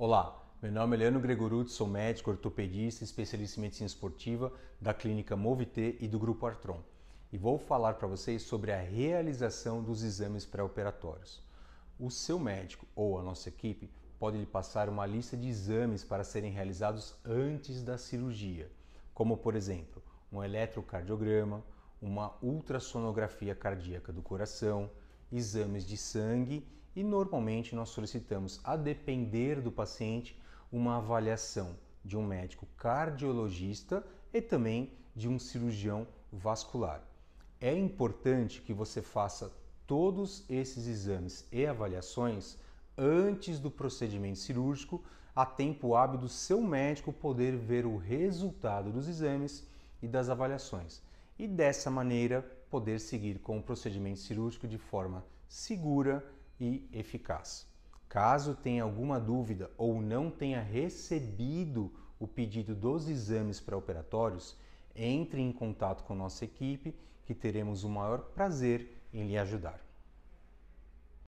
Olá, meu nome é Leandro Gregoruti, sou médico, ortopedista, especialista em medicina esportiva da clínica Movit e do grupo Artron. E vou falar para vocês sobre a realização dos exames pré-operatórios. O seu médico ou a nossa equipe pode lhe passar uma lista de exames para serem realizados antes da cirurgia, como por exemplo, um eletrocardiograma, uma ultrassonografia cardíaca do coração, exames de sangue e normalmente nós solicitamos, a depender do paciente, uma avaliação de um médico cardiologista e também de um cirurgião vascular. É importante que você faça todos esses exames e avaliações antes do procedimento cirúrgico, a tempo hábil do seu médico poder ver o resultado dos exames e das avaliações e dessa maneira poder seguir com o procedimento cirúrgico de forma segura e eficaz. Caso tenha alguma dúvida ou não tenha recebido o pedido dos exames pré-operatórios, entre em contato com nossa equipe que teremos o maior prazer em lhe ajudar.